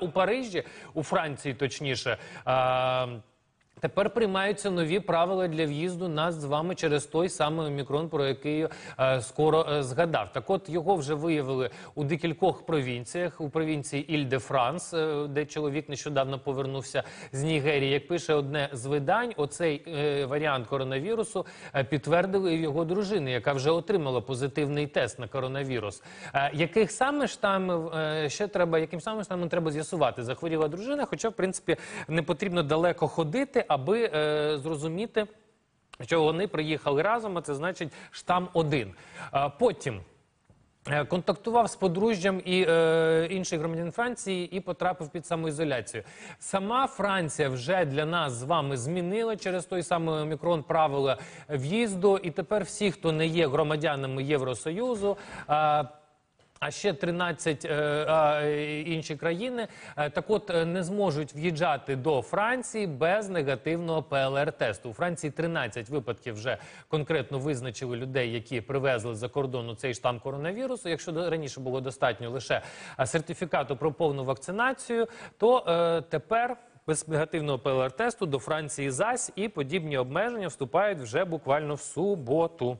У Парижі, у Франції, точніше. Тепер приймаються нові правила для в'їзду нас з вами через той самий омікрон, про який е, скоро е, згадав. Так, от його вже виявили у декількох провінціях. У провінції Іль-де-Франс, е, де чоловік нещодавно повернувся з Нігерії. Як пише одне з видань, оцей варіант коронавірусу підтвердили його дружини, яка вже отримала позитивний тест на коронавірус. яких саме штамів ще треба, яким саме штамом треба з'ясувати? Захворіла дружина, хоча в принципі не потрібно далеко ходити аби е, зрозуміти, що вони приїхали разом. А це значить штам один. е, Потім. Е, контактував з подружжям і е, інших громадян Франції і потрапив під самоізоляцію. Сама Франція вже для нас з вами змінила через той самий омікрон правила в'їзду. І тепер всі, хто не є громадянами Євросоюзу, е, а ще 13 е, інші країни е, так от е, не зможуть в'їжджати до Франції без негативного ПЛР-тесту. У Франції 13 випадків вже конкретно визначили людей, які привезли за кордону цей штам коронавірусу. Якщо раніше було достатньо лише сертифікату про повну вакцинацію, то е, тепер. Без негативного ПЛР-тесту до Франції зась і подібні обмеження вступають вже буквально в суботу.